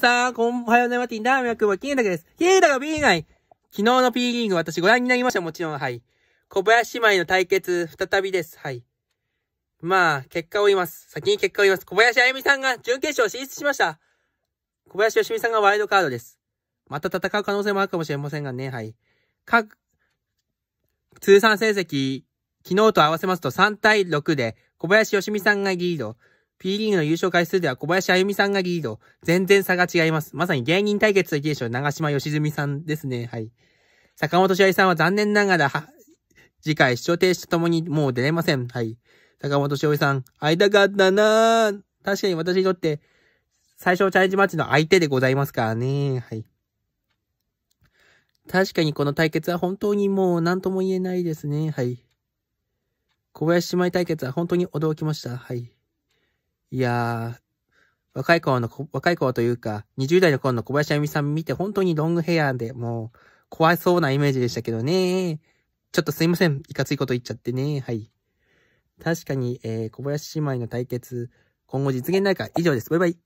さん、こんばんはね、マティン、ダーミャ君は金だけです。ヒーだが B 以外昨日の P リーグ私ご覧になりました、もちろん、はい。小林姉妹の対決、再びです、はい。まあ、結果を言います。先に結果を言います。小林あゆみさんが準決勝進出しました。小林よしみさんがワイルドカードです。また戦う可能性もあるかもしれませんがね、はい。各、通算成績、昨日と合わせますと3対6で、小林よしみさんがリード。P リーグの優勝回数では小林あゆみさんがリード。全然差が違います。まさに芸人対決と言ってでしょう。長島良純さんですね。はい。坂本試合さんは残念ながら、は、次回視聴停止とともにもう出れません。はい。坂本しおりさん、会いたかったなぁ。確かに私にとって、最初のチャレンジマッチの相手でございますからね。はい。確かにこの対決は本当にもう何とも言えないですね。はい。小林姉妹対決は本当に驚きました。はい。いやー、若い頃の、若い頃というか、20代の頃の小林あゆみさん見て本当にロングヘアでもう、怖そうなイメージでしたけどね。ちょっとすいません。いかついこと言っちゃってね。はい。確かに、えー、小林姉妹の対決、今後実現ないか以上です。バイバイ。